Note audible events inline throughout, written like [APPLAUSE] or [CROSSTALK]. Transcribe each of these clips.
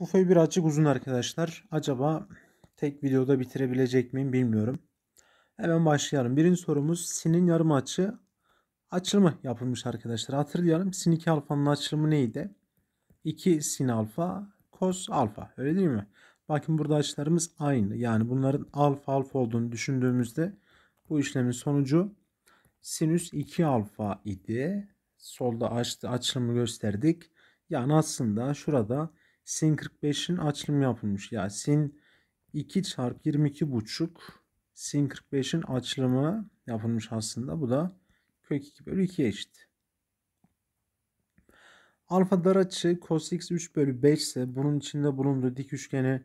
Bu fay birazcık uzun arkadaşlar. Acaba tek videoda bitirebilecek miyim bilmiyorum. Hemen başlayalım. Birinci sorumuz sinin yarım açı açılımı yapılmış arkadaşlar. Hatırlayalım sin 2 alfanın açılımı neydi? 2 sin alfa kos alfa öyle değil mi? Bakın burada açılarımız aynı. Yani bunların alfa alfa olduğunu düşündüğümüzde bu işlemin sonucu sinüs 2 alfa idi. Solda açtı, açılımı gösterdik. Yani aslında şurada sin 45'in açılımı yapılmış. Yani sin 2 çarpı 22 buçuk sin 45'in açılımı yapılmış aslında. Bu da kök 2 bölü 2 eşit. Alfa dar açı cos x 3 bölü 5 ise bunun içinde bulunduğu dik üçgeni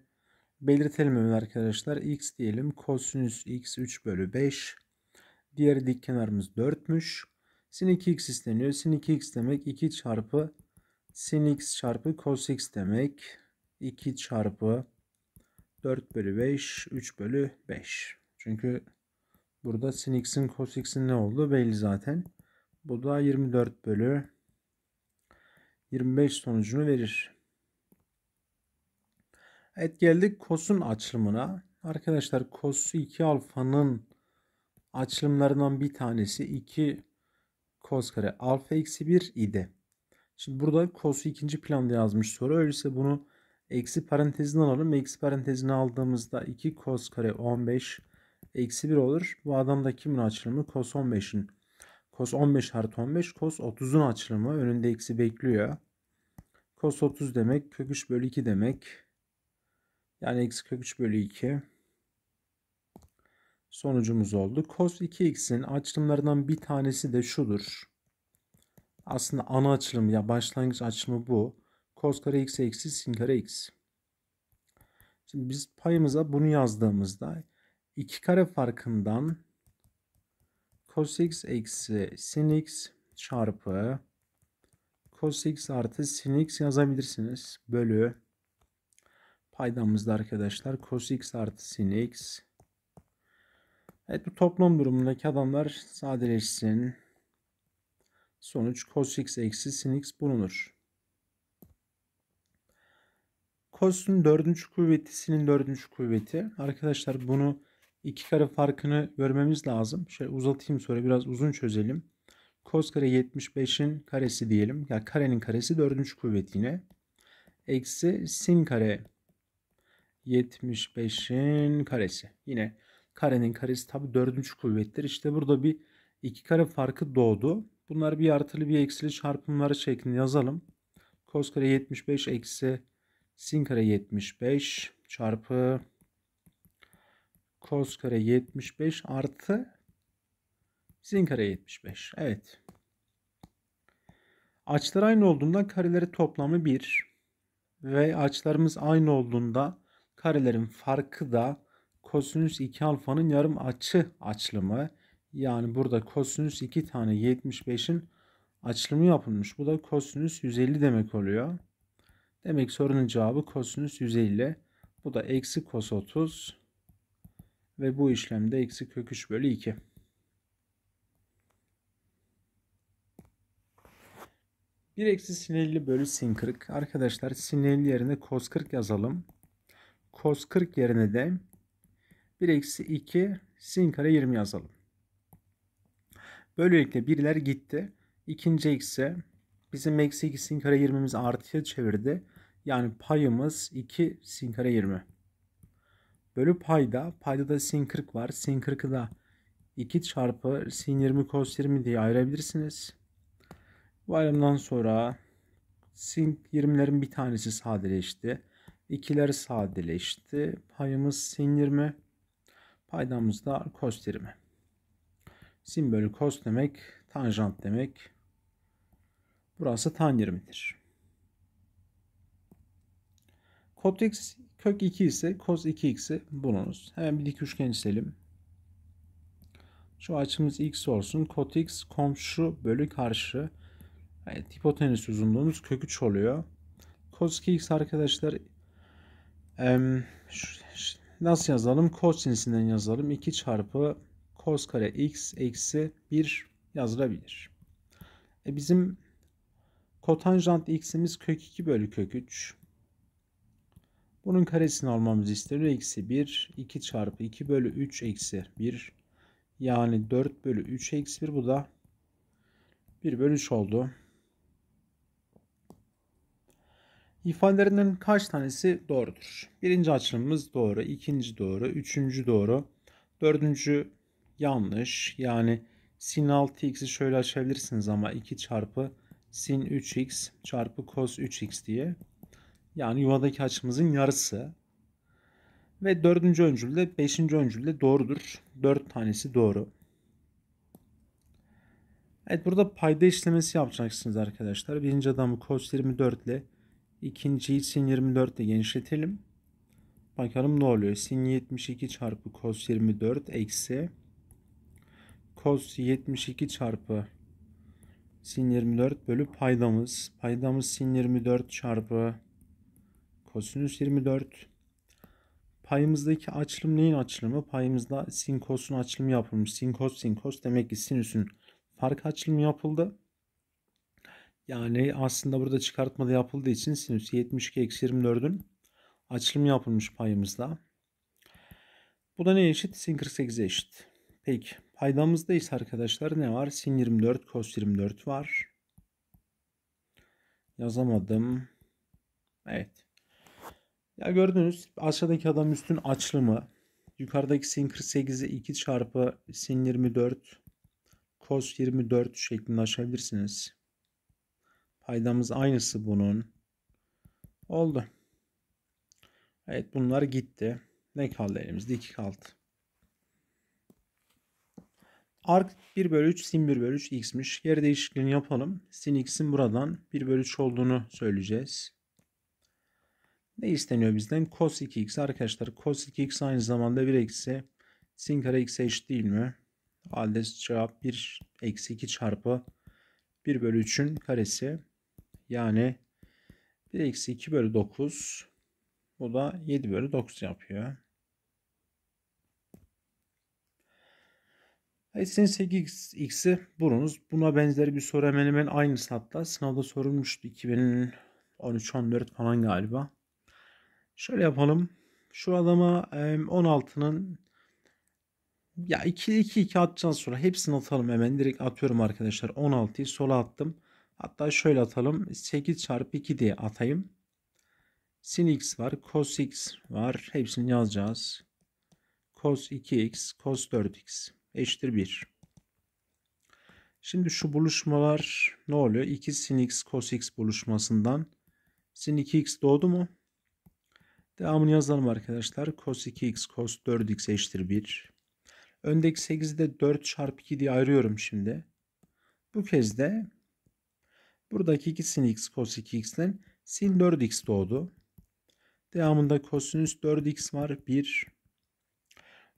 belirtelim hemen arkadaşlar. x diyelim kosinüs x 3 bölü 5. Diğer dik kenarımız 4'müş. Sin 2x isteniyor. Sin 2x demek 2 çarpı Sin x çarpı cos x demek. 2 çarpı 4 bölü 5, 3 bölü 5. Çünkü burada sin x'in cos x'in ne olduğu belli zaten. Bu da 24 bölü 25 sonucunu verir. Evet geldik cos'un açılımına. Arkadaşlar cos 2 alfanın açılımlarından bir tanesi 2 cos kare alfa eksi 1 idi. Şimdi burada cos'u ikinci planda yazmış soru. Öyleyse bunu eksi parantezine alalım. Eksi parantezine aldığımızda 2 cos kare 15 eksi 1 olur. Bu adam da kimin açılımı? Cos 15'in. Cos 15 artı 15 cos 30'un açılımı. Önünde eksi bekliyor. Cos 30 demek kök 3 bölü 2 demek. Yani eksi kök 3 bölü 2 sonucumuz oldu. Cos 2x'in açılımlarından bir tanesi de şudur. Aslında ana açılımı ya başlangıç açılımı bu. Cos kare x eksi sin kare x. Şimdi biz payımıza bunu yazdığımızda iki kare farkından cos x eksi sin x çarpı cos x artı sin x yazabilirsiniz. Bölü paydamızda arkadaşlar cos x artı sin x. Evet bu toplam durumundaki adamlar sadeleşsin. Sonuç cos x eksi sin x bulunur. Cos'un dördüncü kuvveti sin'in dördüncü kuvveti. Arkadaşlar bunu iki kare farkını görmemiz lazım. Şöyle uzatayım sonra biraz uzun çözelim. Cos kare 75'in karesi diyelim. Ya yani karenin karesi dördüncü kuvveti yine. Eksi sin kare 75'in karesi. Yine karenin karesi tabi dördüncü kuvvettir. İşte burada bir iki kare farkı doğdu. Bunları bir artılı bir eksili çarpımları şeklinde yazalım. Cos kare 75 eksi sin kare 75 çarpı cos kare 75 artı sin kare 75. Evet. Açılar aynı olduğunda kareleri toplamı 1 ve açlarımız aynı olduğunda karelerin farkı da kosinüs 2 alfanın yarım açı açılımı yani burada kosinüs 2 tane 75'in açılımı yapılmış. Bu da kosinüs 150 demek oluyor. Demek sorunun cevabı kosinüs 150. Bu da eksi kos 30 ve bu işlemde eksi kök 3 bölü 2. Bir eksi sin 50 bölü sin 40. Arkadaşlar sin 50 yerine kos 40 yazalım. Kos 40 yerine de bir eksi 2 sin kare 20 yazalım. Böylelikle birler gitti. İkinci eksi bizim eksi 2 sin kare 20'mizi artıya çevirdi. Yani payımız 2 sin kare 20. Bölü payda, payda da sin 40 var. Sin 40'ı da 2 çarpı sin 20 cos 20 diye ayırabilirsiniz. Bu ayrımdan sonra sin 20'lerin bir tanesi sadeleşti. İkiler sadeleşti. Payımız sin 20. Paydamız da cos 20. Sin bölü cos demek tanjant demek. Burası tan 20'dir. Kotx kök 2 ise cos 2x'i bulunuz. Hemen bir dik üçgen çizelim. Şu açımız x olsun. Kot x komşu bölü karşı. Evet, hipotenüs uzunluğumuz kök 3 oluyor. Cos 2x arkadaşlar nasıl yazalım? Cos cinsinden yazalım. 2 çarpı cos kare x eksi 1 yazılabilir. E bizim kotanjant x'imiz kök 2 bölü kök 3. Bunun karesini almamız isteniyor. Eksi 1, 2 çarpı 2 bölü 3 eksi 1. Yani 4 bölü 3 eksi 1 bu da 1 bölü 3 oldu. İfadelerinin kaç tanesi doğrudur? Birinci açılımımız doğru, ikinci doğru, üçüncü doğru, dördüncü yanlış. Yani sin 6x'i şöyle açabilirsiniz ama 2 çarpı sin 3x çarpı cos 3x diye. Yani yuvadaki açımızın yarısı. Ve dördüncü öncül beşinci öncül doğrudur. Dört tanesi doğru. Evet burada payda işlemesi yapacaksınız arkadaşlar. Birinci adamı cos 24 ile ikinciyi sin 24 ile genişletelim. Bakalım ne oluyor. Sin 72 çarpı cos 24 eksi cos 72 çarpı sin 24 bölü paydamız. Paydamız sin 24 çarpı kosinüs 24. Payımızdaki açılım neyin açılımı? Payımızda sin kosun açılımı yapılmış. Sin kos sin kos demek ki sinüsün fark açılımı yapıldı. Yani aslında burada çıkartmada yapıldığı için sinüs 72 eksi 24'ün açılımı yapılmış payımızda. Bu da ne eşit? Sin 48'e eşit. Peki. Paydamızdayız arkadaşlar. Ne var? Sin 24, cos 24 var. Yazamadım. Evet. Ya gördünüz aşağıdaki adam üstün açlı mı? Yukarıdaki sin 48'i 2 çarpı sin 24 cos 24 şeklinde açabilirsiniz. Paydamız aynısı bunun. Oldu. Evet bunlar gitti. Ne kaldı elimizde? 2 kaldı. Arg 1 bölü 3 sin 1 bölü 3 x'miş. Geri değişikliğini yapalım. Sin x'in buradan 1 bölü 3 olduğunu söyleyeceğiz. Ne isteniyor bizden? Cos 2x arkadaşlar. Cos 2x aynı zamanda 1 eksi sin kare x eş değil mi? Halde cevap 1 eksi 2 çarpı 1 bölü 3'ün karesi. Yani 1 eksi 2 bölü 9. Bu da 7 bölü 9 yapıyor. H'sin 8x'i bulunuz. Buna benzer bir soru hemen hemen aynısı hatta. Sınavda sorulmuştu 2013-14 falan galiba. Şöyle yapalım. Şu adama 16'nın ya 2 2 2 atacağız sonra hepsini atalım hemen direkt atıyorum arkadaşlar 16'yı sola attım. Hatta şöyle atalım 8 çarpı 2 diye atayım. Sin x var cos x var hepsini yazacağız. Cos 2x cos 4x eşittir 1. Şimdi şu buluşmalar ne oluyor? 2 sin x cos x buluşmasından sin 2x doğdu mu? Devamını yazalım arkadaşlar. Cos 2x cos 4x eşittir 1. Öndeki 8'i de 4 çarpı 2 diye ayırıyorum şimdi. Bu kez de buradaki 2 sin x cos 2x'den sin 4x doğdu. Devamında kosinüs 4x var 1.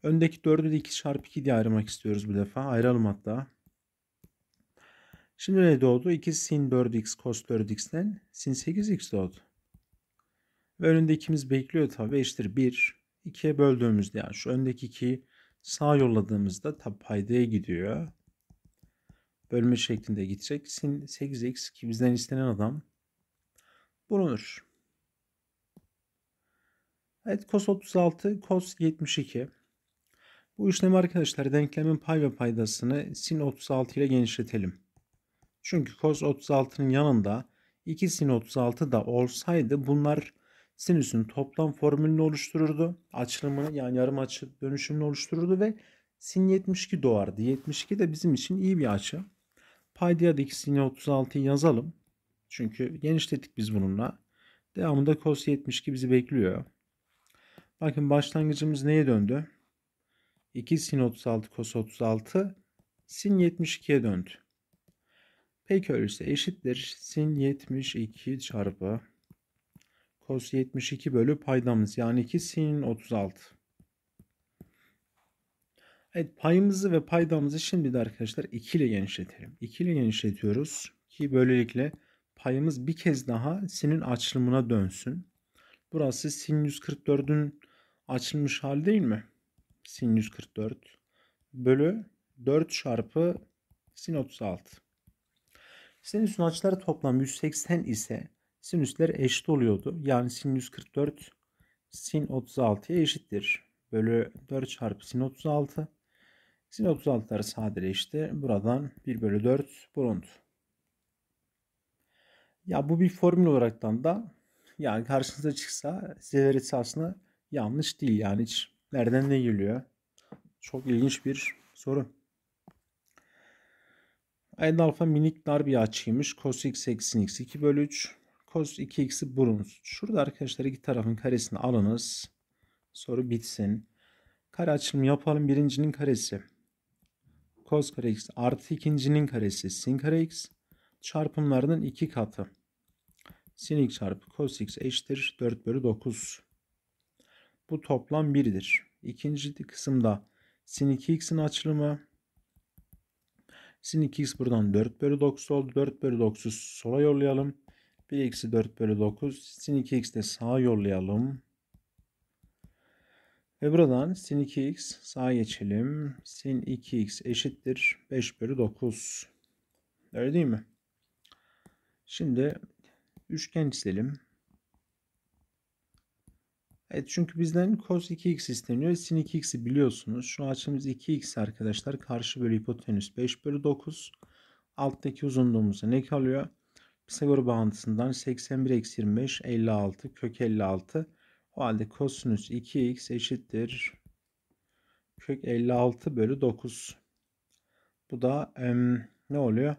Öndeki 4'ü de 2 çarpı 2 diye ayırmak istiyoruz bu defa. Ayıralım hatta. Şimdi ne doğdu? 2 sin 4x cos 4x'ten sin 8x doğdu. Ve önünde ikimiz bekliyor tabi. E eşittir 1. 2'ye böldüğümüzde yani şu öndeki 2'yi sağa yolladığımızda tabi paydaya gidiyor. Bölme şeklinde gidecek. Sin 8x ki bizden istenen adam bulunur. Evet cos 36, cos 72. Bu işlemi arkadaşlar denklemin pay ve paydasını sin 36 ile genişletelim. Çünkü cos 36'nın yanında 2 sin 36 da olsaydı bunlar sinüsün toplam formülünü oluştururdu. Açılımını yani yarım açı dönüşümünü oluştururdu ve sin 72 doğardı. 72 de bizim için iyi bir açı. Paydaya da 2 sin 36'yı yazalım. Çünkü genişletik biz bununla. Devamında cos 72 bizi bekliyor. Bakın başlangıcımız neye döndü? 2 sin 36 kos 36 sin 72'ye döndü. Peki öyleyse eşittir sin 72 çarpı kos 72 bölü paydamız yani 2 sin 36. Evet payımızı ve paydamızı şimdi de arkadaşlar 2 ile genişletelim. 2 ile genişletiyoruz ki böylelikle payımız bir kez daha sinin açılımına dönsün. Burası sin 144'ün açılmış hali değil mi? sin 144 bölü 4 çarpı sin 36. Sinüsün açıları toplam 180 ise sinüsler eşit oluyordu. Yani sin 144 sin 36'ya eşittir. Bölü 4 çarpı sin 36. Sin 36'ları sadeleşti. Buradan 1 bölü 4 bulundu. Ya bu bir formül olaraktan da yani karşınıza çıksa size verirse aslında yanlış değil. Yani hiç Nereden ne geliyor? Çok ilginç bir soru. Ayn alfa minik dar bir açıymış. Cos x eksin x 2 bölü 3. Cos 2x'i burun. Şurada arkadaşlar iki tarafın karesini alınız. Soru bitsin. Kare açılımı yapalım. Birincinin karesi. Cos kare x artı ikincinin karesi sin kare x. Çarpımlarının iki katı. Sin x çarpı cos x eşittir 4 bölü 9. Bu toplam 1'dir. İkinci kısımda sin 2x'in açılımı sin 2x buradan 4 bölü 9 oldu. 4 bölü 9'u sola yollayalım. 1x'i 4 bölü 9 sin 2x de sağa yollayalım. Ve buradan sin 2x sağa geçelim. Sin 2x eşittir 5 bölü 9. Öyle değil mi? Şimdi üçgen çizelim. Evet çünkü bizden cos 2x isteniyor. Sin 2x'i biliyorsunuz. Şu açımız 2x arkadaşlar. Karşı bölü hipotenüs 5 bölü 9. Alttaki uzunluğumuz ne kalıyor? Pisagor bağıntısından 81 eksi 25 56 kök 56. O halde kosinüs 2x eşittir kök 56 bölü 9. Bu da em, ne oluyor?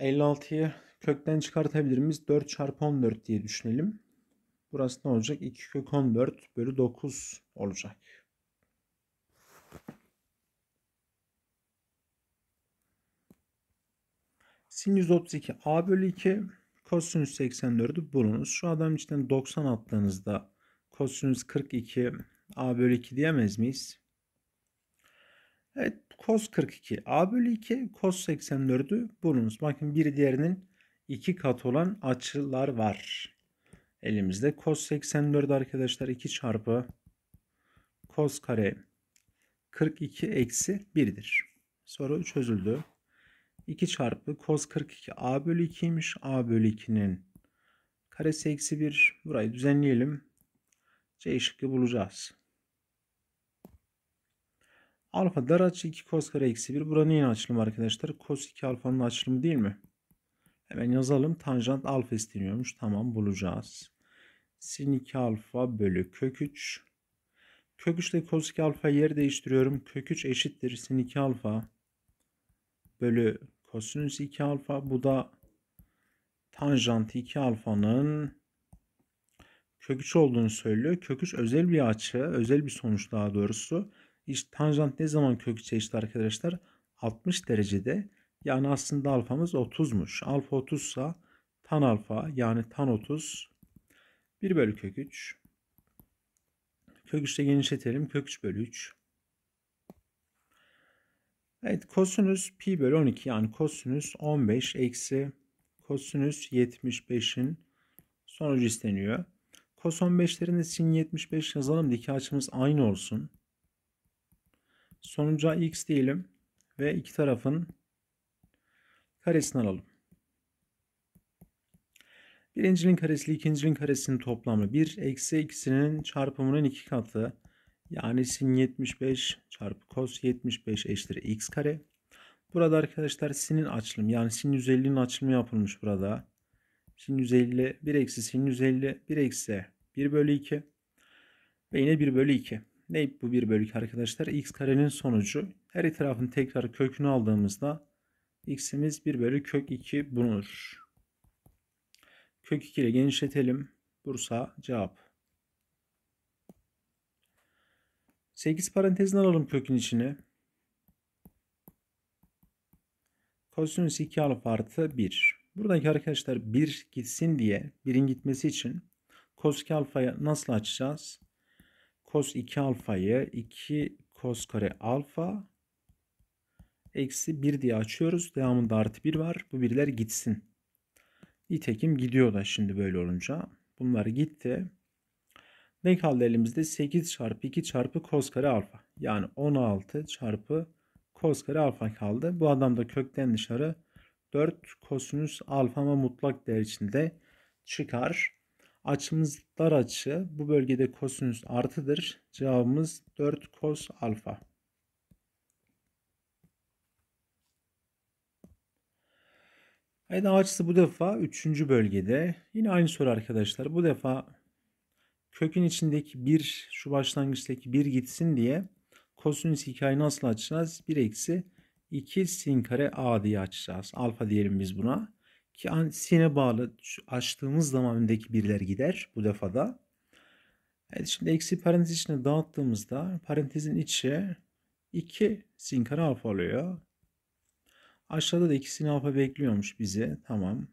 56'yı kökten çıkartabilir miyiz? 4 çarpı 14 diye düşünelim. Burası ne olacak? 2 kök 14 bölü 9 olacak. Sin 132 A bölü 2 kosinüs 84'ü bulunuz. Şu adam içinden 90 attığınızda kosinüs 42 A bölü 2 diyemez miyiz? Evet kos 42 A bölü 2 kos 84'ü bulunuz. Bakın bir diğerinin iki kat olan açılar var elimizde. Cos 84 arkadaşlar 2 çarpı cos kare 42 eksi 1'dir. Soru çözüldü. 2 çarpı cos 42 a bölü 2'ymiş. a bölü 2'nin karesi eksi 1. Burayı düzenleyelim. C şıkkı bulacağız. Alfa dar açı 2 cos kare eksi 1. Buranın yine açılımı arkadaşlar. Cos 2 alfanın açılımı değil mi? Hemen yazalım. Tanjant alfa isteniyormuş. Tamam bulacağız sin 2 alfa bölü kök 3. Kök 3 ile kos 2 alfa yer değiştiriyorum. Kök 3 eşittir sin 2 alfa bölü kosinüs 2 alfa. Bu da tanjant 2 alfanın kök 3 olduğunu söylüyor. Kök 3 özel bir açı, özel bir sonuç daha doğrusu. İşte tanjant ne zaman kök 3 eşit arkadaşlar? 60 derecede. Yani aslında alfamız 30'muş. Alfa 30 sa tan alfa yani tan 30 1 bölü kök 3. Kök 3'te genişletelim. Kök 3 bölü 3. Evet kosinüs pi bölü 12 yani kosinüs 15 eksi kosinüs 75'in sonucu isteniyor. Kos 15'lerin de sin 75 yazalım da açımız aynı olsun. Sonuca x diyelim ve iki tarafın karesini alalım. Birincinin karesi ile ikincinin karesinin toplamı 1 eksi ikisinin çarpımının iki katı. Yani sin 75 çarpı cos 75 eşittir x kare. Burada arkadaşlar sinin açılımı yani sin 150'nin açılımı yapılmış burada. Sin 150 1 eksi sin 150 1 eksi 1 bölü 2 ve yine 1 bölü 2. Ne bu 1 bölü 2 arkadaşlar? x karenin sonucu. Her tarafın tekrar kökünü aldığımızda x'imiz 1 bölü kök 2 bulunur. Kök 2 ile genişletelim. Bursa cevap. 8 parantezin alalım kökün içine. Kosinüs 2 alfa artı 1. Buradaki arkadaşlar 1 gitsin diye 1'in gitmesi için kos 2 alfayı nasıl açacağız? kos 2 alfayı 2 kos kare alfa eksi 1 diye açıyoruz. Devamında artı 1 var. Bu birler gitsin. Nitekim gidiyor da şimdi böyle olunca. Bunlar gitti. Ne kaldı elimizde? 8 çarpı 2 çarpı cos kare alfa. Yani 16 çarpı cos kare alfa kaldı. Bu adam da kökten dışarı 4 kosinüs alfa ama mutlak değer içinde çıkar. Açımız dar açı. Bu bölgede kosinüs artıdır. Cevabımız 4 kos alfa. Eda açısı bu defa 3. bölgede. Yine aynı soru arkadaşlar. Bu defa kökün içindeki bir şu başlangıçtaki bir gitsin diye kosinüs hikayeyi nasıl açacağız? 1 eksi 2 sin kare a diye açacağız. Alfa diyelim biz buna. Ki sine bağlı açtığımız zaman öndeki birler gider bu defada. Evet, şimdi eksi parantez içine dağıttığımızda parantezin içi 2 sin kare alfa oluyor. Aşağıda da ikisini alfa bekliyormuş bizi. Tamam.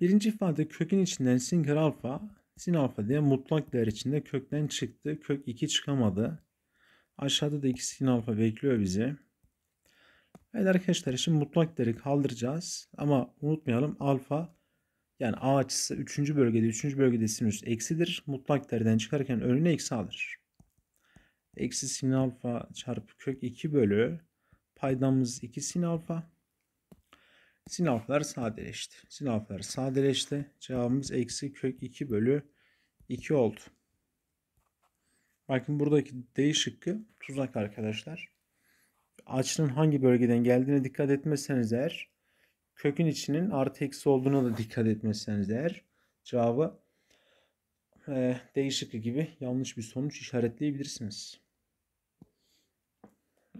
Birinci ifade kökün içinden sin kere alfa, sin alfa diye mutlak değer içinde kökten çıktı. Kök 2 çıkamadı. Aşağıda da iki sin alfa bekliyor bizi. Evet arkadaşlar şimdi mutlak değeri kaldıracağız. Ama unutmayalım alfa yani a açısı 3. bölgede 3. bölgede sinüs eksidir. Mutlak değerden çıkarken önüne eksi alır. Eksi sin alfa çarpı kök 2 bölü Paydamız 2 sin alfa. Sin alfalar sadeleşti. Sin alfalar sadeleşti. Cevabımız eksi kök 2 bölü 2 oldu. Bakın buradaki D şıkkı tuzak arkadaşlar. Açının hangi bölgeden geldiğine dikkat etmezseniz eğer kökün içinin artı eksi olduğuna da dikkat etmezseniz eğer cevabı e, D şıkkı gibi yanlış bir sonuç işaretleyebilirsiniz.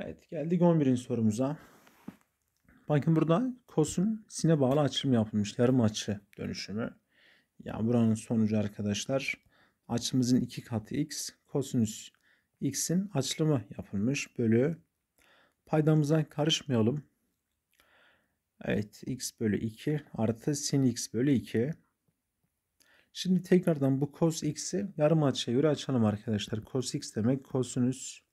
Evet geldik 11. sorumuza. Bakın burada kosun sine bağlı açılım yapılmış. Yarım açı dönüşümü. Yani buranın sonucu arkadaşlar açımızın iki katı x kosinüs x'in açılımı yapılmış bölü paydamıza karışmayalım. Evet x bölü 2 artı sin x bölü 2. Şimdi tekrardan bu cos x'i yarım açıya göre açalım arkadaşlar. Cos x demek kosinüs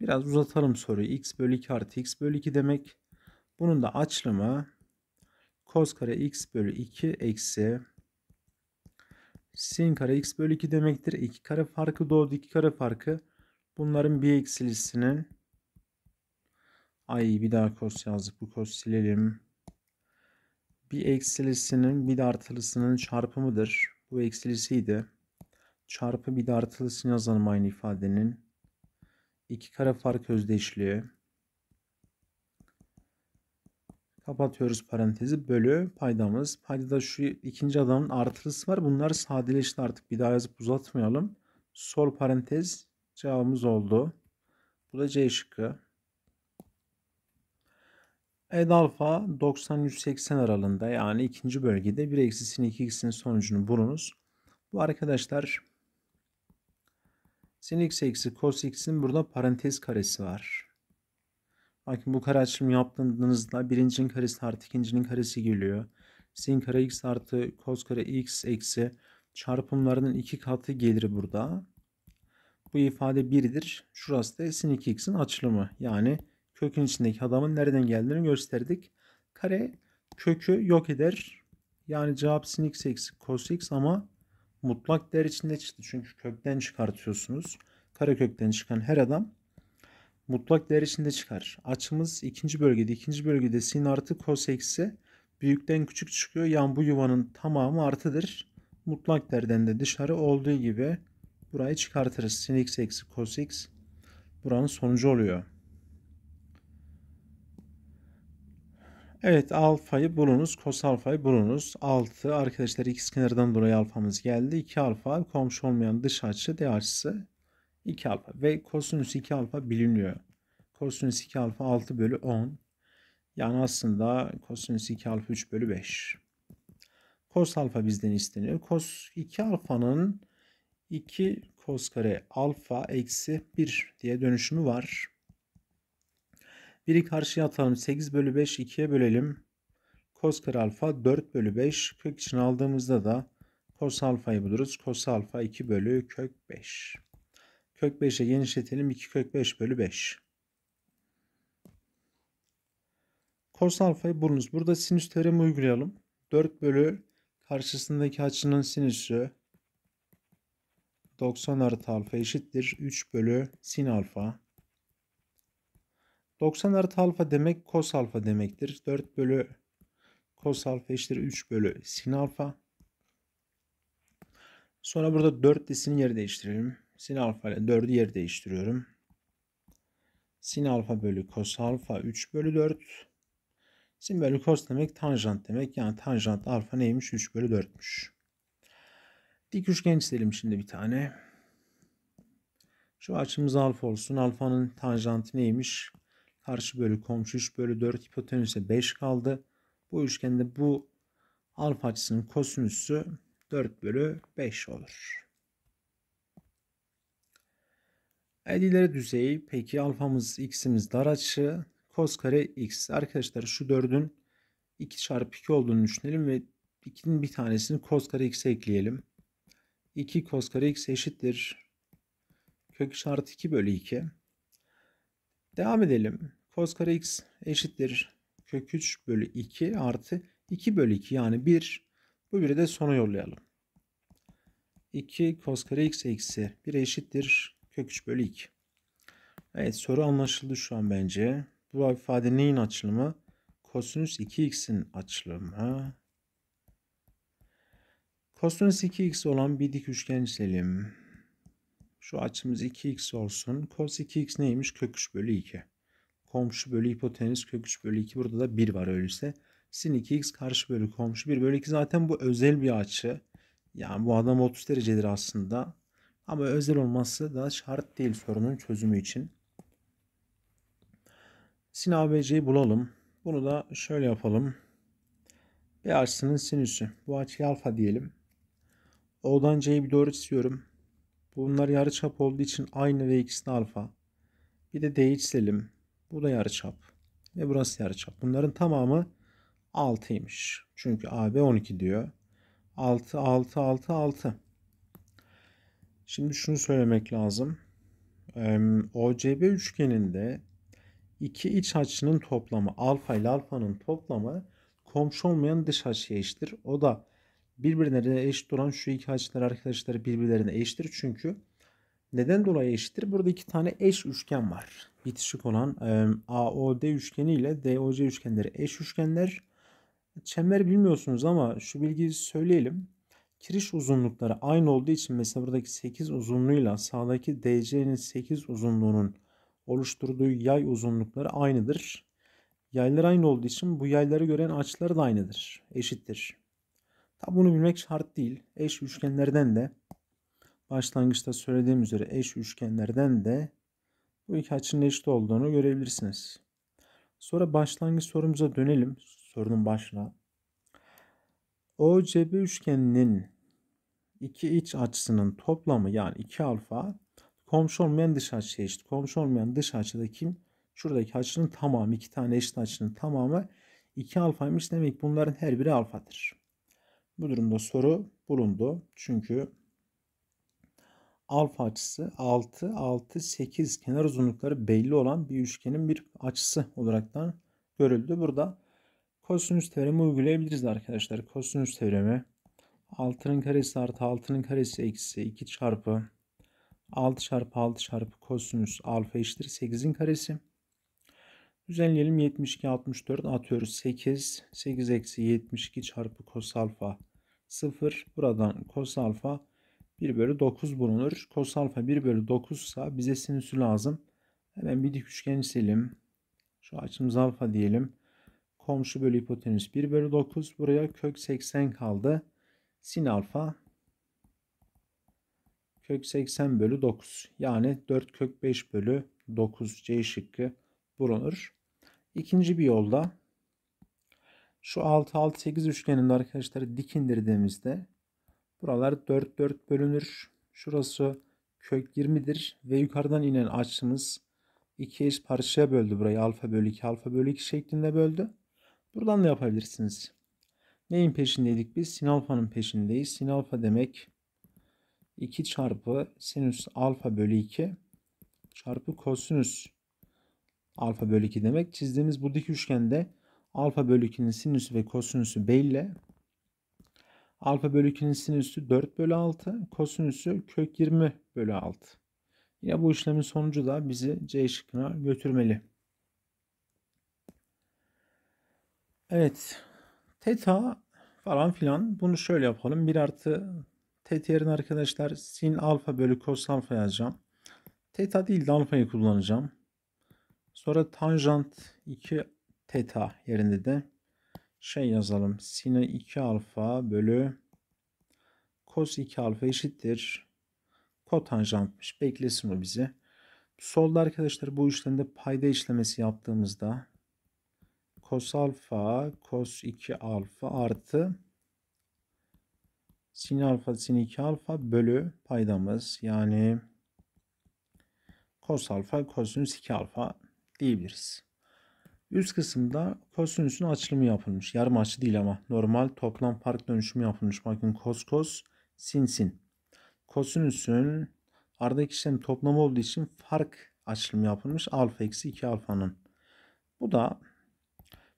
Biraz uzatalım soruyu. x bölü 2 artı x bölü 2 demek. Bunun da açılımı cos kare x bölü 2 eksi sin kare x bölü 2 demektir. 2 kare farkı doğdu. 2 kare farkı bunların bir eksilisinin ay bir daha cos yazdık. Bu cos silelim. Bir eksilisinin bir de artılısının çarpımıdır. Bu eksilisiydi. Çarpı bir de artılısını yazalım aynı ifadenin iki kare fark özdeşliği. Kapatıyoruz parantezi. Bölü paydamız. Paydada şu ikinci adamın artırısı var. Bunlar sadeleşti artık. Bir daha yazıp uzatmayalım. Sol parantez cevabımız oldu. Bu da C şıkkı. Ed alfa 90-180 aralığında yani ikinci bölgede 1 eksisini 2 eksinin sonucunu bulunuz. Bu arkadaşlar Sin x eksi cos x'in burada parantez karesi var. Bakın bu kare açılımı yaptığınızda birincinin karesi artı ikincinin karesi geliyor. Sin kare x artı cos kare x eksi çarpımlarının iki katı gelir burada. Bu ifade 1'dir. Şurası da sin 2x'in açılımı. Yani kökün içindeki adamın nereden geldiğini gösterdik. Kare kökü yok eder. Yani cevap sin x eksi cos x ama mutlak değer içinde çıktı. Çünkü kökten çıkartıyorsunuz. kökten çıkan her adam mutlak değer içinde çıkar. Açımız ikinci bölgede. ikinci bölgede sin artı cos eksi büyükten küçük çıkıyor. Yani bu yuvanın tamamı artıdır. Mutlak değerden de dışarı olduğu gibi burayı çıkartırız. Sin x eksi kos x buranın sonucu oluyor. Evet alfayı bulunuz. Kos alfayı bulunuz. 6 arkadaşlar x kenarından dolayı alfamız geldi. 2 alfa komşu olmayan dış açı D açısı 2 alfa. Ve kosinüs 2 alfa biliniyor. Kosinüs 2 alfa 6 bölü 10. Yani aslında kosinüs 2 alfa 3 bölü 5. Kos alfa bizden isteniyor. Kos 2 alfanın 2 kos kare alfa eksi 1 diye dönüşümü var. 1'i karşıya atalım. 8 bölü 5 2'ye bölelim. Kos kare alfa 4 bölü 5. Kök için aldığımızda da kos alfayı buluruz. Kos alfa 2 bölü kök 5. Kök 5'e genişletelim. 2 kök 5 bölü 5. Kos alfayı bulunuz. Burada sinüs teoremi uygulayalım. 4 bölü karşısındaki açının sinüsü 90 artı alfa eşittir. 3 bölü sin alfa. 90 artı alfa demek kos alfa demektir. 4 bölü kos alfa eşittir 3 bölü sin alfa. Sonra burada 4 ile sin yeri değiştirelim. Sin alfa ile 4'ü yer değiştiriyorum. Sin alfa bölü kos alfa 3 bölü 4. Sin bölü kos demek tanjant demek. Yani tanjant alfa neymiş? 3 bölü 4'müş. Dik üçgen çizelim şimdi bir tane. Şu açımız alfa olsun. Alfanın tanjantı neymiş? Karşı bölü komşu 3 bölü 4 hipotenüse 5 kaldı. Bu üçgende bu alfa açısının kosinüsü 4 bölü 5 olur. Evet ileri düzeyi peki alfamız x'imiz dar açı kos kare x. Arkadaşlar şu 4'ün 2 çarpı 2 olduğunu düşünelim ve 2'nin bir tanesini kos kare x'e ekleyelim. 2 kos kare x eşittir. Kök işareti 2 bölü 2. Devam edelim. Cos kare x eşittir kök 3 bölü 2 artı 2 bölü 2 yani 1. Bu biri de sona yollayalım. 2 cos kare x eksi 1 eşittir kök 3 bölü 2. Evet soru anlaşıldı şu an bence. Bu ifade neyin açılımı? Kosinüs 2x'in açılımı. Kosinüs 2x olan bir dik üçgen çizelim. Şu açımız 2x olsun. Cos 2x neymiş? Kök 3 bölü 2. Komşu bölü hipotenüs kök 3 bölü 2. Burada da 1 var öyleyse. Sin 2x karşı bölü komşu 1 bölü 2 zaten bu özel bir açı. Yani bu adam 30 derecedir aslında. Ama özel olması da şart değil sorunun çözümü için. Sin ABC'yi bulalım. Bunu da şöyle yapalım. Bir açısının sinüsü. Bu açıya alfa diyelim. O'dan C'yi bir doğru çiziyorum. Bunlar yarıçap olduğu için aynı ve ikisi de alfa. Bir de değişselim. Bu da yarıçap. Ve burası yarıçap. Bunların tamamı 6'ymış. Çünkü AB 12 diyor. 6, 6, 6, 6. Şimdi şunu söylemek lazım. OCB üçgeninde iki iç açının toplamı alfa ile alfanın toplamı komşu olmayan dış açıya eşittir. O da birbirlerine eşit olan şu iki açılar arkadaşlar birbirlerine eşittir. Çünkü neden dolayı eşittir? Burada iki tane eş üçgen var. Bitişik olan AOD üçgeni ile DOC üçgenleri eş üçgenler. Çember bilmiyorsunuz ama şu bilgiyi söyleyelim. Kiriş uzunlukları aynı olduğu için mesela buradaki 8 uzunluğuyla sağdaki DC'nin 8 uzunluğunun oluşturduğu yay uzunlukları aynıdır. Yaylar aynı olduğu için bu yayları gören açılar da aynıdır, eşittir. Ya bunu bilmek şart değil. Eş üçgenlerden de başlangıçta söylediğim üzere eş üçgenlerden de bu iki açının eşit olduğunu görebilirsiniz. Sonra başlangıç sorumuza dönelim. Sorunun başına. OCB üçgeninin iki iç açısının toplamı yani 2 alfa komşu olmayan dış açıya eşit. Komşu olmayan dış açıdaki şuradaki açının tamamı iki tane eşit açının tamamı 2 alfaymış demek bunların her biri alfadır. Bu durumda soru bulundu. Çünkü alfa açısı 6, 6, 8 kenar uzunlukları belli olan bir üçgenin bir açısı olaraktan görüldü. Burada kosinüs teoremi uygulayabiliriz arkadaşlar. Kosinüs teoremi 6'nın karesi artı 6'nın karesi eksi 2 çarpı 6 çarpı 6 çarpı kosinüs alfa eşittir 8'in karesi. Düzenleyelim 72 64 atıyoruz 8 8 eksi 72 çarpı kos alfa 0 buradan kos alfa 1 bölü 9 bulunur. Kos alfa 1 bölü 9 ise bize sinüsü lazım. Hemen bir dik üçgen silelim. Şu açımız alfa diyelim. Komşu bölü hipotenüs 1 bölü 9. Buraya kök 80 kaldı. Sin alfa kök 80 bölü 9. Yani 4 kök 5 bölü 9 C şıkkı bulunur. İkinci bir yolda şu 6-6-8 üçgeninde arkadaşlar dik indirdiğimizde buralar 4-4 bölünür. Şurası kök 20'dir ve yukarıdan inen açımız 2 eş parçaya böldü burayı. Alfa bölü 2, alfa bölü 2 şeklinde böldü. Buradan da yapabilirsiniz. Neyin peşindeydik biz? Sin alfanın peşindeyiz. Sin alfa demek 2 çarpı sinüs alfa bölü 2 çarpı kosinüs alfa bölü 2 demek. Çizdiğimiz bu dik üçgende alfa bölü 2'nin sinüsü ve kosinüsü belli. Alfa bölü 2'nin sinüsü 4 bölü 6, kosinüsü kök 20 bölü 6. Yine bu işlemin sonucu da bizi C şıkkına götürmeli. Evet. Teta falan filan. Bunu şöyle yapalım. 1 artı teta yerine arkadaşlar sin alfa bölü kos alfa yazacağım. Teta değil de alfayı kullanacağım. Sonra tanjant 2 teta yerinde de şey yazalım. Sin 2 alfa bölü kos 2 alfa eşittir. Kotanjantmış. Beklesin o bizi. Solda arkadaşlar bu işlemde payda işlemesi yaptığımızda kos alfa kos 2 alfa artı sin alfa sin 2 alfa bölü paydamız yani kos alfa kosinüs 2 alfa diyebiliriz. Üst kısımda kosinüsün açılımı yapılmış. Yarım açı değil ama normal toplam fark dönüşümü yapılmış. Bakın kos kos sin sin. Kosinüsün aradaki işlem toplamı olduğu için fark açılımı yapılmış. Alfa eksi 2 alfanın. Bu da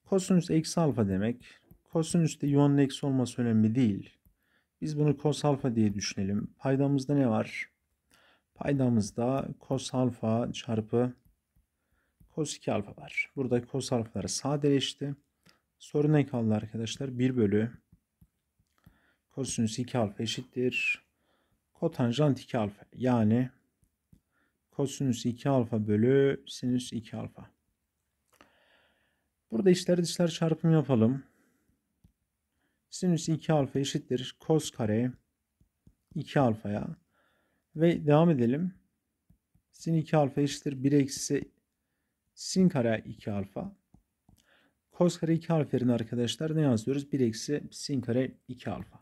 kosinüs eksi alfa demek. Kosinüste iyonun eksi olması önemli değil. Biz bunu kos alfa diye düşünelim. Paydamızda ne var? Paydamızda kos alfa çarpı cos 2 alfa var. Buradaki cos alfaları sadeleşti. Soru ne kaldı arkadaşlar? 1 bölü kosinüs 2 alfa eşittir. Kotanjant 2 alfa yani kosinüs 2 alfa bölü sinüs 2 alfa. Burada işler dışlar çarpımı yapalım. Sinüs 2 alfa eşittir. Kos kare 2 alfaya. Ve devam edelim. Sin 2 alfa eşittir 1 eksi sin kare 2 alfa. Kos kare 2 alfa arkadaşlar ne yazıyoruz? 1 eksi sin kare 2 alfa.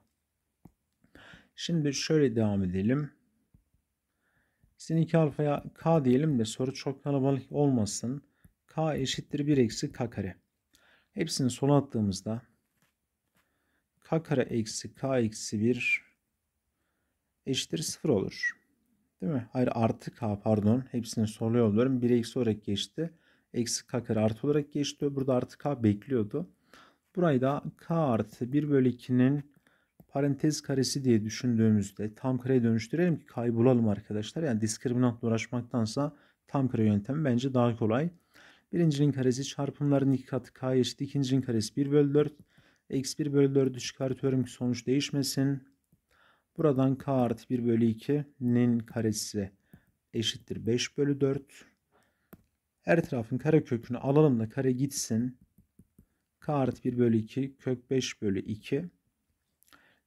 Şimdi şöyle devam edelim. Sin 2 alfaya k diyelim de soru çok kalabalık olmasın. k eşittir 1 eksi k kare. Hepsini sola attığımızda k kare eksi k eksi 1 eşittir 0 olur. Değil mi? Hayır artı k pardon. Hepsini soruyor oluyorum. 1 eksi olarak geçti eksi k kare artı olarak geçti. Burada artı k bekliyordu. Burayı da k artı 1 bölü 2'nin parantez karesi diye düşündüğümüzde tam kareye dönüştürelim ki k'yı bulalım arkadaşlar. Yani diskriminantla uğraşmaktansa tam kare yöntemi bence daha kolay. Birincinin karesi çarpımların iki katı k eşit. ikincinin karesi 1 bölü 4. Eksi 1 bölü 4'ü çıkartıyorum ki sonuç değişmesin. Buradan k artı 1 bölü 2'nin karesi eşittir 5 bölü 4. Her tarafın kare kökünü alalım da kare gitsin. K artı 1 bölü 2 kök 5 bölü 2.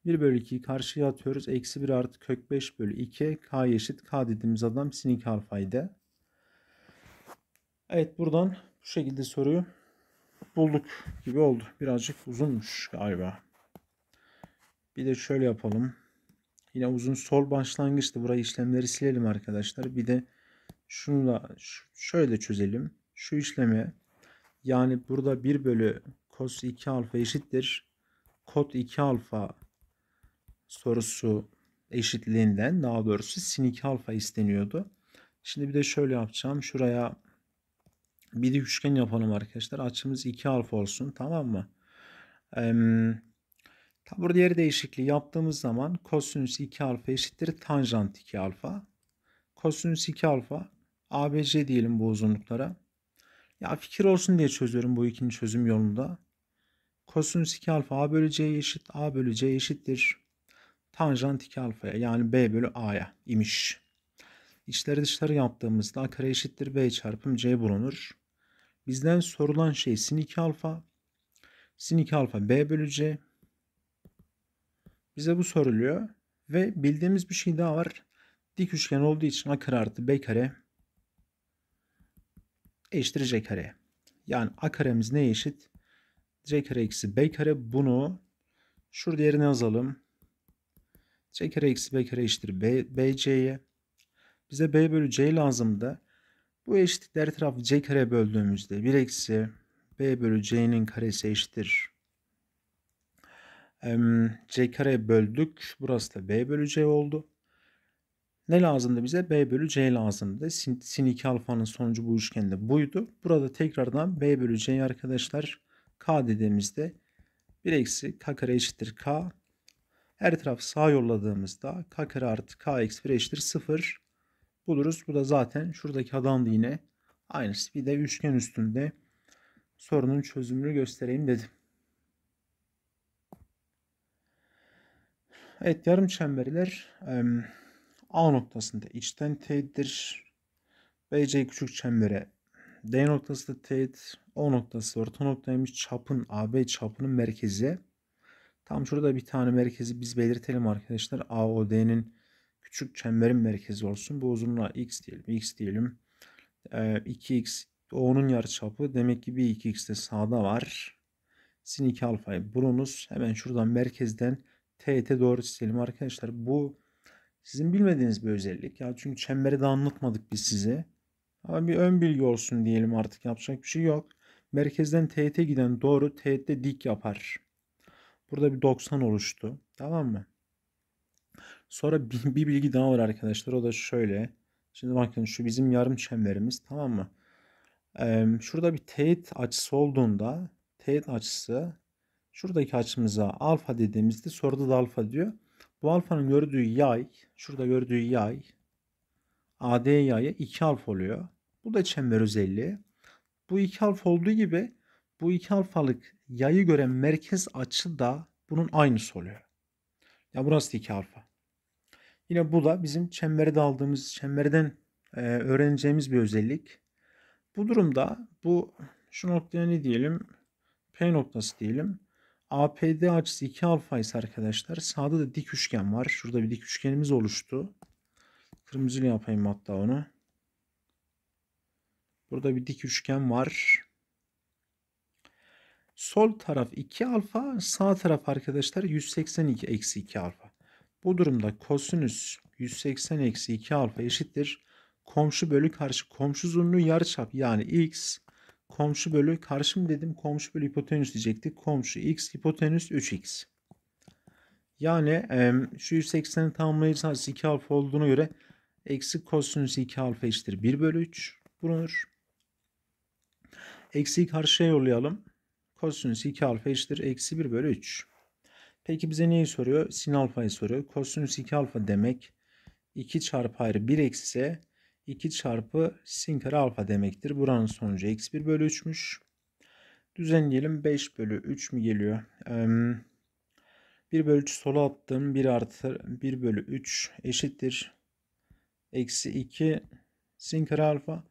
1 bölü 2'yi karşıya atıyoruz. Eksi 1 artı kök 5 bölü 2. K eşit K dediğimiz adam sinik 2 alfaydı. Evet buradan bu şekilde soruyu bulduk gibi oldu. Birazcık uzunmuş galiba. Bir de şöyle yapalım. Yine uzun sol başlangıçtı. Burayı işlemleri silelim arkadaşlar. Bir de şunu da şöyle çözelim. Şu işlemi yani burada 1 bölü cos 2 alfa eşittir. Kod 2 alfa sorusu eşitliğinden daha doğrusu sin 2 alfa isteniyordu. Şimdi bir de şöyle yapacağım. Şuraya bir de üçgen yapalım arkadaşlar. Açımız 2 alfa olsun tamam mı? Ee, Tabur diğer değişikliği yaptığımız zaman kosinüs 2 alfa eşittir tanjant 2 alfa. Kosinüs 2 alfa ABC diyelim bu uzunluklara. Ya fikir olsun diye çözüyorum bu ikinci çözüm yolunda. Kosinüs 2 alfa a bölü c eşit a bölü c eşittir. Tanjant 2 alfaya yani b bölü a'ya imiş. İçleri dışları yaptığımızda a kare eşittir b çarpım c bulunur. Bizden sorulan şey sin 2 alfa. Sin 2 alfa b bölü c. Bize bu soruluyor. Ve bildiğimiz bir şey daha var. Dik üçgen olduğu için a kare artı b kare eşittir c kare. Yani a karemiz ne eşit? c kare eksi b kare. Bunu şurada yerine yazalım. c kare eksi b kare eşittir b, b bc'ye. Bize b bölü c lazımdı. Bu eşitlikler tarafı c kare böldüğümüzde 1 eksi b bölü c'nin karesi eşittir. c kare böldük. Burası da b bölü c oldu. Ne lazımdı bize? B bölü C lazımdı. Sin, sin 2 alfanın sonucu bu üçgende buydu. Burada tekrardan B bölü C arkadaşlar K dediğimizde 1 eksi K kare eşittir K. Her taraf sağa yolladığımızda K kare artı K eksi 1 eşittir 0 buluruz. Bu da zaten şuradaki adamdı yine. Aynısı bir de üçgen üstünde sorunun çözümünü göstereyim dedim. Evet yarım çemberiler A noktasında içten teğettir. BC küçük çembere D noktası da teğet. O noktası orta noktaymış. Çapın AB çapının merkezi. Tam şurada bir tane merkezi biz belirtelim arkadaşlar. AOD'nin küçük çemberin merkezi olsun. Bu uzunluğa x diyelim. x diyelim. Ee, 2x O'nun yarı çapı demek ki bir 2x de sağda var. Sin 2 alfayı bulunuz. Hemen şuradan merkezden teğete doğru çizelim arkadaşlar. Bu sizin bilmediğiniz bir özellik. Ya çünkü çemberi de anlatmadık biz size. Ama bir ön bilgi olsun diyelim artık yapacak bir şey yok. Merkezden teğete giden doğru teğette dik yapar. Burada bir 90 oluştu. Tamam mı? Sonra bir, bir bilgi daha var arkadaşlar. O da şöyle. Şimdi bakın şu bizim yarım çemberimiz. Tamam mı? Ee, şurada bir teğet açısı olduğunda teğet açısı şuradaki açımıza alfa dediğimizde soruda da alfa diyor. Bu alfanın gördüğü yay, şurada gördüğü yay, AD yayı 2 alfa oluyor. Bu da çember özelliği. Bu 2 alfa olduğu gibi bu 2 alfalık yayı gören merkez açı da bunun aynısı oluyor. Ya burası da 2 alfa. Yine bu da bizim çemberde aldığımız, çemberden e, öğreneceğimiz bir özellik. Bu durumda bu şu noktaya ne diyelim? P noktası diyelim. APD açısı 2 alfa ise arkadaşlar sağda da dik üçgen var. Şurada bir dik üçgenimiz oluştu. Kırmızıyla yapayım hatta onu. Burada bir dik üçgen var. Sol taraf 2 alfa, sağ taraf arkadaşlar 182 eksi 2 alfa. Bu durumda kosinüs 180 eksi 2 alfa eşittir. Komşu bölü karşı komşu uzunluğu yarıçap yani x komşu bölü karşı mı dedim komşu bölü hipotenüs diyecektik. Komşu x hipotenüs 3x. Yani şu 180'i tamamlayırsanız 2 alfa olduğuna göre eksi kosinüs 2 alfa eşittir 1 bölü 3 bulunur. Eksiyi karşıya yollayalım. Kosinüs 2 alfa eşittir eksi 1 bölü 3. Peki bize neyi soruyor? Sin alfayı soruyor. Kosinüs 2 alfa demek 2 çarpı ayrı 1 eksi 2 çarpı sin kare alfa demektir. Buranın sonucu x1 bölü 3'müş. Düzenleyelim 5 bölü 3 mü geliyor? Ee, 1 bölü 3 sola attım. 1 artı 1 bölü 3 eşittir. Eksi 2 sin kare alfa.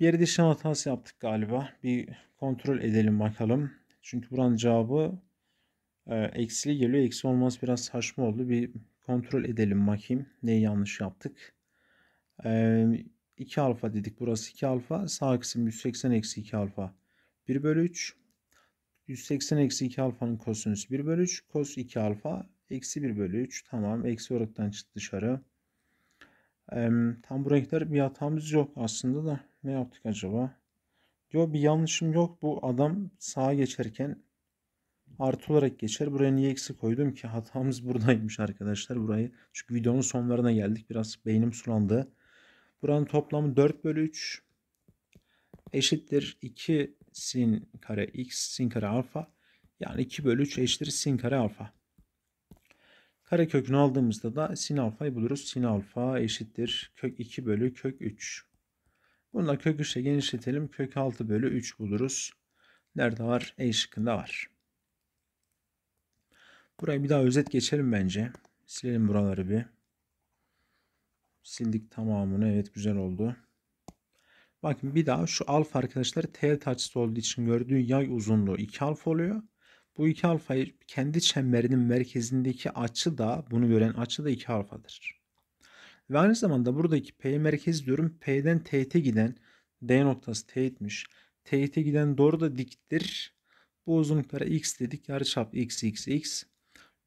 Bir yerde işlem hatası yaptık galiba. Bir kontrol edelim bakalım. Çünkü buranın cevabı e, eksili geliyor. Eksi olmaz. biraz saçma oldu. Bir kontrol edelim bakayım. Neyi yanlış yaptık. Ee, 2 alfa dedik. Burası 2 alfa. Sağ kısım 180 eksi 2 alfa 1 bölü 3. 180 eksi 2 alfanın kosinüsü 1 bölü 3. Kos 2 alfa eksi 1 bölü 3. Tamam. Eksi olaraktan çıktı dışarı. tam bu renkler bir hatamız yok aslında da. Ne yaptık acaba? Yok bir yanlışım yok. Bu adam sağa geçerken artı olarak geçer. Buraya niye eksi koydum ki? [LAUGHS] Hatamız buradaymış arkadaşlar. Burayı çünkü videonun sonlarına geldik. Biraz beynim sulandı. Buranın toplamı 4 bölü 3 eşittir 2 sin kare x sin kare alfa. Yani 2 bölü 3 eşittir sin kare alfa. Kare kökünü aldığımızda da sin alfayı buluruz. Sin alfa eşittir kök 2 bölü kök 3. Bunu da kök 3'e genişletelim. Kök 6 bölü 3 buluruz. Nerede var? E şıkkında var. Burayı bir daha özet geçelim bence. Silelim buraları bir. Sildik tamamını. Evet güzel oldu. Bakın bir daha şu alfa arkadaşlar T taçlı olduğu için gördüğü yay uzunluğu 2 alfa oluyor. Bu 2 alfayı kendi çemberinin merkezindeki açı da bunu gören açı da 2 alfadır. Ve aynı zamanda buradaki P merkez diyorum. P'den teğete giden D noktası teğetmiş. Teğete giden doğru da diktir. Bu uzunluklara x dedik. Yarıçap x x x.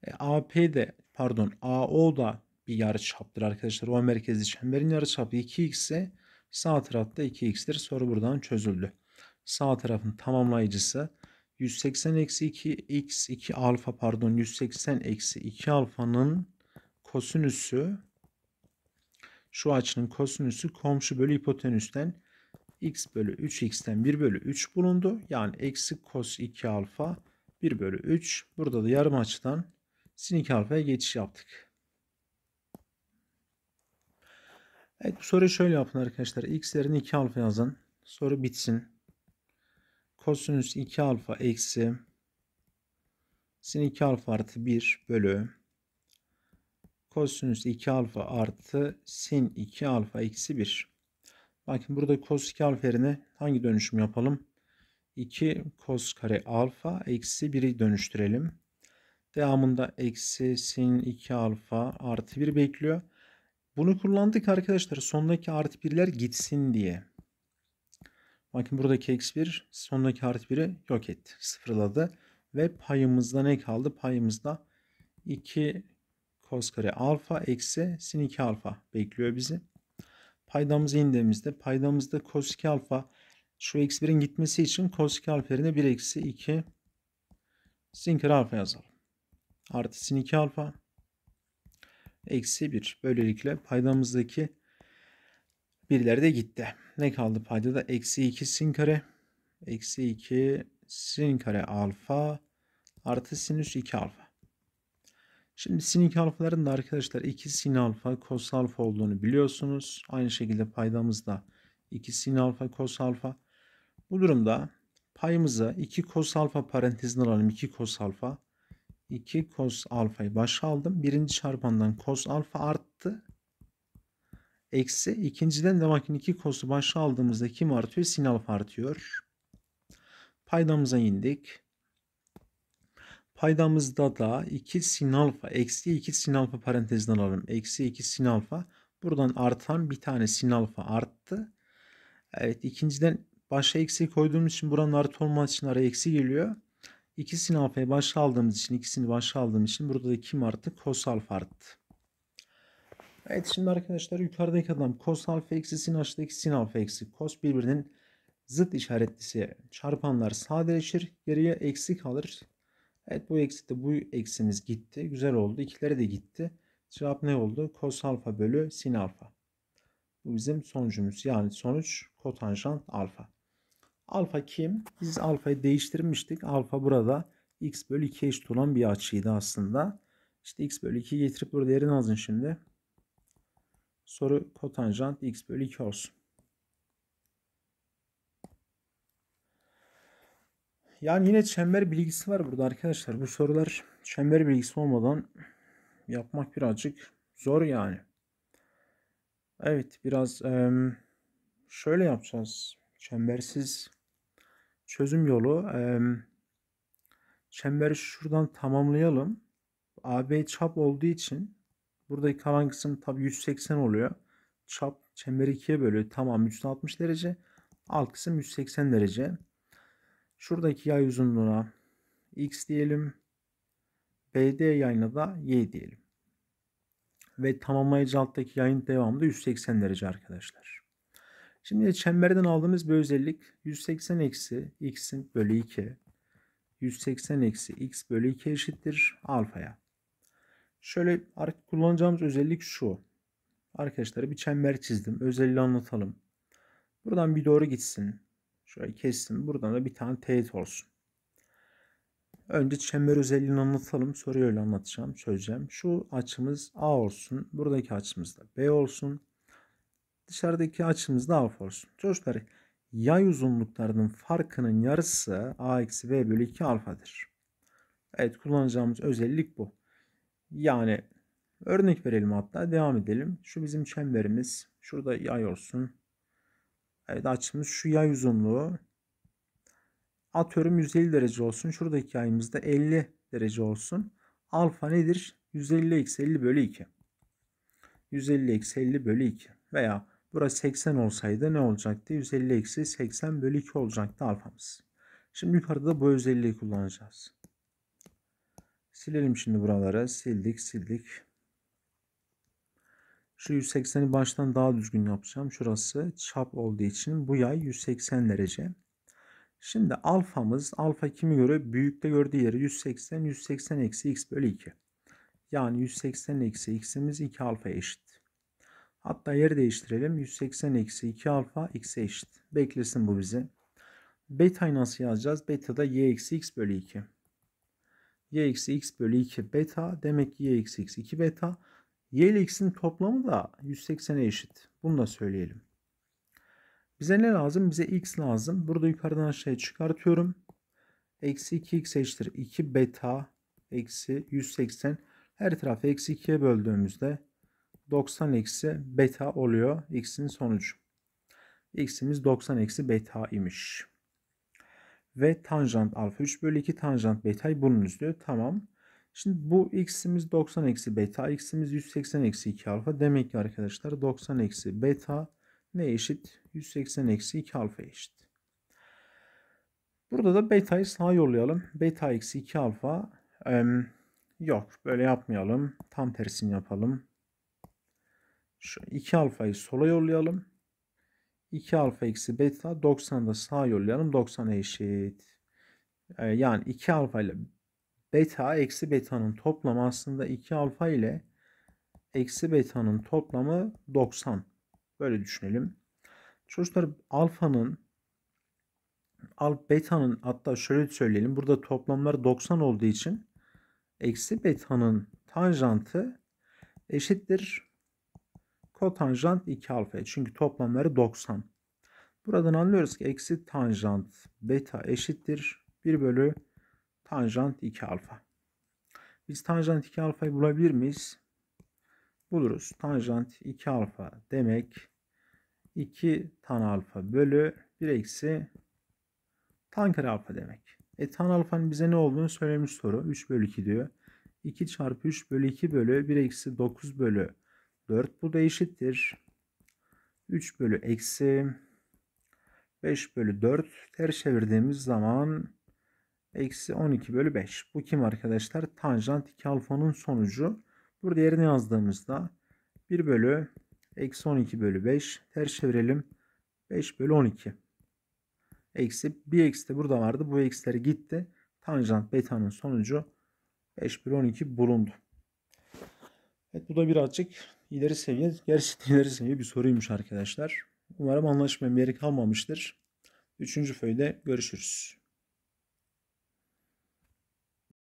E, AP de pardon AO da bir yarı yarıçaptır arkadaşlar. O merkezli çemberin yarı çapı 2x ise sağ tarafta 2x'tir. Soru buradan çözüldü. Sağ tarafın tamamlayıcısı 180 eksi 2 x 2 alfa pardon 180 eksi 2 alfanın kosinüsü şu açının kosinüsü komşu bölü hipotenüsten x bölü 3x'ten 1 bölü 3 bulundu. Yani eksi kos 2 alfa 1 bölü 3. Burada da yarım açıdan sin 2 alfaya geçiş yaptık. Evet bu soruyu şöyle yapın arkadaşlar. X yerine 2 alfa yazın. Soru bitsin. Kosinüs 2 alfa eksi sin 2 alfa artı 1 bölü kosinüs 2 alfa artı sin 2 alfa eksi 1. Bakın burada kos 2 alfa yerine hangi dönüşüm yapalım? 2 kos kare alfa eksi 1'i dönüştürelim. Devamında eksi sin 2 alfa artı 1 bekliyor. Bunu kullandık arkadaşlar. Sondaki artı birler gitsin diye. Bakın buradaki eksi bir sondaki artı biri yok etti. Sıfırladı. Ve payımızda ne kaldı? Payımızda 2 cos kare alfa eksi sin 2 alfa bekliyor bizi. Paydamızı indiğimizde paydamızda cos 2 alfa şu eksi birin gitmesi için cos 2 alfa yerine 1 eksi 2 sin kare alfa yazalım. Artı sin 2 alfa eksi 1. Böylelikle paydamızdaki birler de gitti. Ne kaldı paydada? Eksi 2 sin kare. Eksi 2 sin kare alfa artı sinüs 2 alfa. Şimdi sin 2 alfaların da arkadaşlar 2 sin alfa kos alfa olduğunu biliyorsunuz. Aynı şekilde paydamızda 2 sin alfa kos alfa. Bu durumda payımıza 2 kos alfa parantezine alalım 2 kos alfa 2 cos alfayı başa aldım. Birinci çarpandan cos alfa arttı. Eksi ikinciden de bakın 2 cos'u başa aldığımızda kim artıyor? Sin alfa artıyor. Paydamıza indik. Paydamızda da 2 sin alfa eksi 2 sin alfa parantezden alalım. Eksi 2 sin alfa. Buradan artan bir tane sin alfa arttı. Evet ikinciden başa eksi koyduğumuz için buranın artı olması için araya eksi geliyor. İkisini alfaya başa aldığımız için ikisini başa aldığımız için burada da kim arttı? Kos alfa arttı. Evet şimdi arkadaşlar yukarıdaki adam kos alfa eksi sin aşağıdaki sin alfa eksi kos birbirinin zıt işaretlisi çarpanlar sadeleşir geriye eksi kalır. Evet bu eksi de bu eksimiz gitti. Güzel oldu. İkileri de gitti. Cevap ne oldu? Kos alfa bölü sin alfa. Bu bizim sonucumuz. Yani sonuç kotanjant alfa. Alfa kim? Biz alfayı değiştirmiştik. Alfa burada x bölü 2 eşit olan bir açıydı aslında. İşte x bölü 2'yi getirip burada yerine alın şimdi. Soru kotanjant x bölü 2 olsun. Yani yine çember bilgisi var burada arkadaşlar. Bu sorular çember bilgisi olmadan yapmak birazcık zor yani. Evet biraz şöyle yapacağız. Çembersiz çözüm yolu e, çemberi şuradan tamamlayalım. AB çap olduğu için buradaki kalan kısım tabi 180 oluyor. Çap çemberi ikiye bölüyor. Tamam 360 derece. Alt kısım 180 derece. Şuradaki yay uzunluğuna x diyelim. BD yayına da y diyelim. Ve tamamlayıcı alttaki yayın devamı da 180 derece arkadaşlar. Şimdi çemberden aldığımız bir özellik 180 eksi x'in bölü 2. 180 eksi x bölü 2 eşittir alfaya. Şöyle kullanacağımız özellik şu. Arkadaşlar bir çember çizdim. Özelliği anlatalım. Buradan bir doğru gitsin. Şöyle kessin. Buradan da bir tane teğet olsun. Önce çember özelliğini anlatalım. Soruyu öyle anlatacağım, söyleyeceğim. Şu açımız A olsun. Buradaki açımız da B olsun. Dışarıdaki açımız daha olsun? Çocuklar yay uzunluklarının farkının yarısı a eksi b bölü 2 alfadır. Evet kullanacağımız özellik bu. Yani örnek verelim hatta devam edelim. Şu bizim çemberimiz. Şurada yay olsun. Evet açımız şu yay uzunluğu. Atıyorum 150 derece olsun. Şuradaki yayımız da 50 derece olsun. Alfa nedir? 150 eksi 50 bölü 2. 150 eksi 50 bölü 2 veya Burası 80 olsaydı ne olacaktı? 150 eksi 80 bölü 2 olacaktı alfamız. Şimdi yukarıda bu özelliği kullanacağız. Silelim şimdi buralara. Sildik sildik. Şu 180'i baştan daha düzgün yapacağım. Şurası çap olduğu için bu yay 180 derece. Şimdi alfamız alfa kimi göre? Büyükte gördüğü yeri 180, 180 eksi x bölü 2. Yani 180 eksi x'imiz 2 alfa eşit. Hatta yeri değiştirelim. 180 eksi 2 alfa x'e eşit. Beklesin bu bizi. Beta'yı nasıl yazacağız? Beta da y eksi x bölü 2. y eksi x bölü 2 beta. Demek ki y eksi x 2 beta. y ile x'in toplamı da 180'e eşit. Bunu da söyleyelim. Bize ne lazım? Bize x lazım. Burada yukarıdan aşağıya çıkartıyorum. Eksi 2x eşittir. 2 beta eksi 180. Her tarafı eksi 2'ye böldüğümüzde 90 eksi beta oluyor x'in sonucu. x'imiz 90 eksi beta imiş. Ve tanjant alfa 3 bölü 2 tanjant beta'yı bunun üstü Tamam. Şimdi bu x'imiz 90 eksi beta, x'imiz 180 eksi 2 alfa. Demek ki arkadaşlar 90 eksi beta ne eşit? 180 eksi 2 alfa eşit. Burada da beta'yı sağa yollayalım. Beta eksi 2 alfa. Ee, yok böyle yapmayalım. Tam tersini yapalım. Şu 2 alfayı sola yollayalım. 2 alfa eksi beta 90 da sağa yollayalım. 90 eşit. Ee, yani 2 alfa ile beta eksi beta'nın toplamı aslında 2 alfa ile eksi beta'nın toplamı 90. Böyle düşünelim. Çocuklar alfanın al beta'nın hatta şöyle söyleyelim. Burada toplamları 90 olduğu için eksi beta'nın tanjantı eşittir kotanjant 2 alfaya. Çünkü toplamları 90. Buradan anlıyoruz ki eksi tanjant beta eşittir 1 bölü tanjant 2 alfa. Biz tanjant 2 alfayı bulabilir miyiz? Buluruz. Tanjant 2 alfa demek 2 tan alfa bölü 1 eksi tan kare alfa demek. E tan alfanın bize ne olduğunu söylemiş soru. 3 bölü 2 diyor. 2 çarpı 3 bölü 2 bölü 1 eksi 9 bölü 4 bu da eşittir. 3 bölü eksi 5 bölü 4 ters çevirdiğimiz zaman eksi 12 bölü 5. Bu kim arkadaşlar? Tanjant 2 alfanın sonucu. Burada yerini yazdığımızda 1 bölü eksi 12 bölü 5 ters çevirelim. 5 bölü 12. Eksi bir eksi de burada vardı. Bu eksiler gitti. Tanjant beta'nın sonucu 5 bölü 12 bulundu. Evet bu da birazcık ileri seviye, gerçekten ileri seviye bir soruymuş arkadaşlar. Umarım anlaşmaya bir yeri kalmamıştır. Üçüncü föyde görüşürüz.